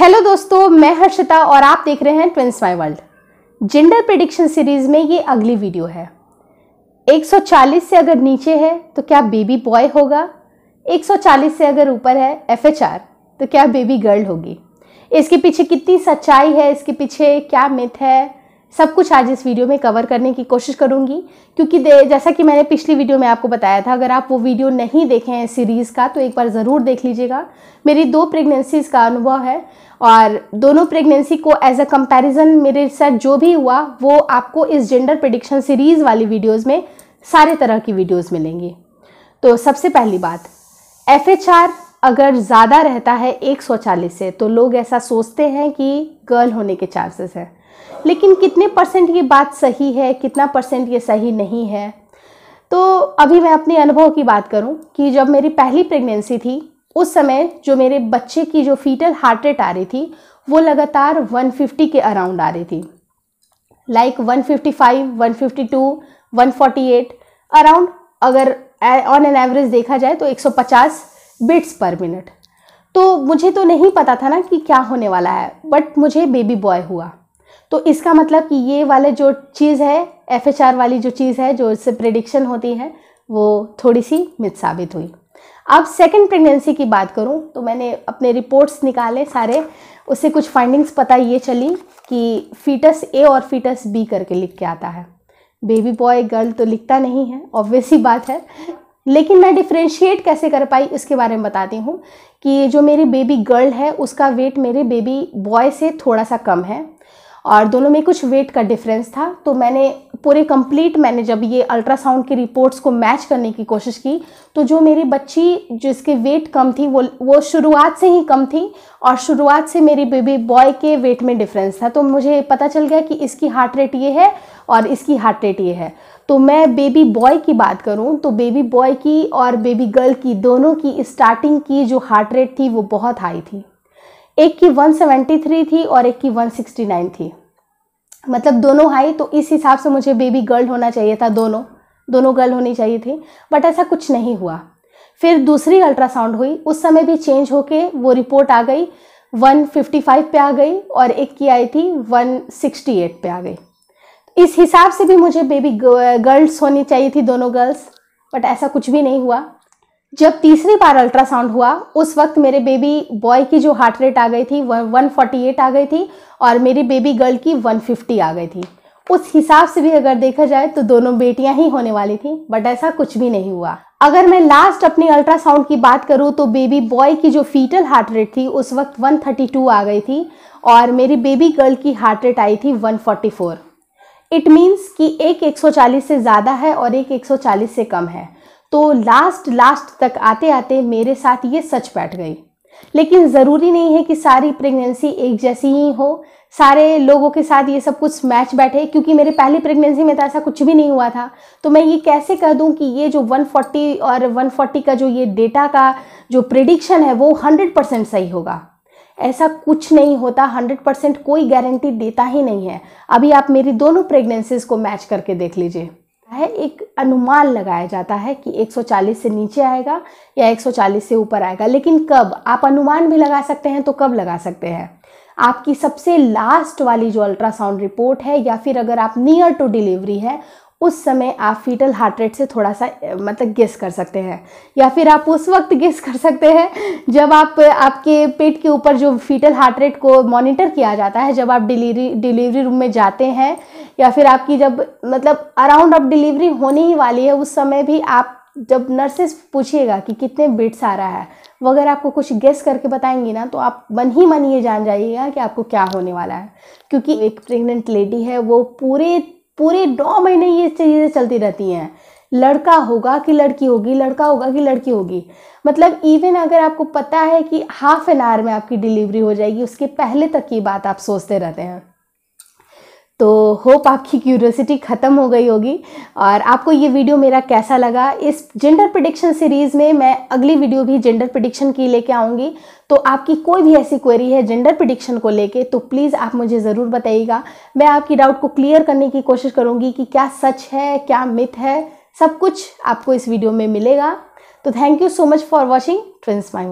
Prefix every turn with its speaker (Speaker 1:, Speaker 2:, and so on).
Speaker 1: hello दोस्तों मैं हर्षिता और आप देख रहे हैं twins my world gender prediction series में ये अगली वीडियो है 140 से अगर नीचे है तो क्या बेबी बॉय होगा 140 से अगर ऊपर है एफ तो क्या बेबी गर्ल होगी इसके पीछे कितनी सच्चाई है इसके पीछे क्या मिथ है सब कुछ आज इस वीडियो में कवर करने की कोशिश करूंगी क्योंकि जैसा कि मैंने पिछली वीडियो में आपको बताया था अगर आप वो वीडियो नहीं देखे हैं सीरीज़ का तो एक बार ज़रूर देख लीजिएगा मेरी दो प्रेगनेंसीज़ का अनुभव है और दोनों प्रेगनेंसी को एज अ कंपैरिजन मेरे साथ जो भी हुआ वो आपको इस जेंडर प्रडिक्शन सीरीज़ वाली वीडियोज़ में सारे तरह की वीडियोज़ मिलेंगी तो सबसे पहली बात एफ अगर ज़्यादा रहता है एक से तो लोग ऐसा सोचते हैं कि गर्ल होने के चांसेस हैं लेकिन कितने परसेंट ये बात सही है कितना परसेंट ये सही नहीं है तो अभी मैं अपने अनुभव की बात करूं कि जब मेरी पहली प्रेगनेंसी थी उस समय जो मेरे बच्चे की जो फीटल हार्ट रेट आ रही थी वो लगातार 150 के अराउंड आ रही थी लाइक like 155, 152, 148 अराउंड अगर ऑन एन एवरेज देखा जाए तो 150 बिट्स पर मिनट तो मुझे तो नहीं पता था ना कि क्या होने वाला है बट मुझे बेबी बॉय हुआ तो इसका मतलब कि ये वाले जो चीज़ है एफ वाली जो चीज़ है जो इससे प्रिडिक्शन होती है वो थोड़ी सी मित साबित हुई अब सेकेंड प्रेगनेंसी की बात करूँ तो मैंने अपने रिपोर्ट्स निकाले सारे उससे कुछ फाइंडिंग्स पता ये चली कि फीटस ए और फीटस बी करके लिख के आता है बेबी बॉय गर्ल तो लिखता नहीं है ऑब्वियस ही बात है लेकिन मैं डिफ्रेंशिएट कैसे कर पाई इसके बारे में बताती हूँ कि जो मेरी बेबी गर्ल है उसका वेट मेरे बेबी बॉय से थोड़ा सा कम है और दोनों में कुछ वेट का डिफरेंस था तो मैंने पूरे कंप्लीट मैंने जब ये अल्ट्रासाउंड की रिपोर्ट्स को मैच करने की कोशिश की तो जो मेरी बच्ची जिसके वेट कम थी वो वो शुरुआत से ही कम थी और शुरुआत से मेरी बेबी बॉय के वेट में डिफरेंस था तो मुझे पता चल गया कि इसकी हार्ट रेट ये है और इसकी हार्ट रेट ये है तो मैं बेबी बॉय की बात करूँ तो बेबी बॉय की और बेबी गर्ल की दोनों की स्टार्टिंग की जो हार्ट रेट थी वो बहुत हाई थी एक की 173 थी और एक की 169 थी मतलब दोनों हाई तो इस हिसाब से मुझे बेबी गर्ल होना चाहिए था दोनों दोनों गर्ल होनी चाहिए थी बट ऐसा कुछ नहीं हुआ फिर दूसरी अल्ट्रासाउंड हुई उस समय भी चेंज होके वो रिपोर्ट आ गई 155 पे आ गई और एक की आई थी 168 पे आ गई इस हिसाब से भी मुझे बेबी गर्ल्स होनी चाहिए थी दोनों गर्ल्स बट ऐसा कुछ भी नहीं हुआ जब तीसरी बार अल्ट्रासाउंड हुआ उस वक्त मेरे बेबी बॉय की जो हार्ट रेट आ गई थी वन फोर्टी एट आ गई थी और मेरी बेबी गर्ल की वन फिफ्टी आ गई थी उस हिसाब से भी अगर देखा जाए तो दोनों बेटियां ही होने वाली थी बट ऐसा कुछ भी नहीं हुआ अगर मैं लास्ट अपनी अल्ट्रासाउंड की बात करूँ तो बेबी बॉय की जो फीटल हार्ट रेट थी उस वक्त 132 आ गई थी और मेरी बेबी गर्ल की हार्ट रेट आई थी 144 इट मीन्स कि एक 140 से ज़्यादा है और एक 140 से कम है तो लास्ट लास्ट तक आते आते मेरे साथ ये सच बैठ गई लेकिन ज़रूरी नहीं है कि सारी प्रेगनेंसी एक जैसी ही हो सारे लोगों के साथ ये सब कुछ मैच बैठे क्योंकि मेरे पहली प्रेगनेंसी में तो ऐसा कुछ भी नहीं हुआ था तो मैं ये कैसे कह दूं कि ये जो 140 और 140 का जो ये डेटा का जो प्रिडिक्शन है वो 100 परसेंट सही होगा ऐसा कुछ नहीं होता 100 परसेंट कोई गारंटी देता ही नहीं है अभी आप मेरी दोनों प्रेगनेंसीज को मैच करके देख लीजिए जाता है एक अनुमान लगाया जाता है कि 140 से नीचे आएगा या 140 से ऊपर आएगा लेकिन कब आप अनुमान भी लगा सकते हैं तो कब लगा सकते हैं आपकी सबसे लास्ट वाली जो अल्ट्रासाउंड रिपोर्ट है या फिर अगर आप नियर टू डिलीवरी है उस समय आप फीटल हार्ट रेट से थोड़ा सा मतलब गेस कर सकते हैं या फिर आप उस वक्त गेस कर सकते हैं जब आप आपके पेट के ऊपर जो फीटल हार्ट रेट को मॉनिटर किया जाता है जब आप डिलीवरी डिलीवरी रूम में जाते हैं या फिर आपकी जब मतलब अराउंड ऑफ डिलीवरी होने ही वाली है उस समय भी आप जब नर्सेस पूछिएगा कि कितने बिट्स आ रहा है वो अगर आपको कुछ गेस करके बताएंगी ना तो आप मन ही मन ये जान जाइएगा कि आपको क्या होने वाला है क्योंकि एक प्रेग्नेंट लेडी है वो पूरे पूरे नौ महीने ये चीज़ें चलती रहती हैं लड़का होगा कि लड़की होगी लड़का होगा कि लड़की होगी मतलब इवन अगर आपको पता है कि हाफ एन आवर में आपकी डिलीवरी हो जाएगी उसके पहले तक की बात आप सोचते रहते हैं तो होप आपकी क्यूरियोसिटी ख़त्म हो गई होगी और आपको ये वीडियो मेरा कैसा लगा इस जेंडर प्रडिक्शन सीरीज़ में मैं अगली वीडियो भी जेंडर प्रडिक्शन की लेके आऊँगी तो आपकी कोई भी ऐसी क्वेरी है जेंडर प्रडिक्शन को लेके तो प्लीज़ आप मुझे ज़रूर बताइएगा मैं आपकी डाउट को क्लियर करने की कोशिश करूँगी कि क्या सच है क्या मिथ है सब कुछ आपको इस वीडियो में मिलेगा तो thank you so much for watching twins my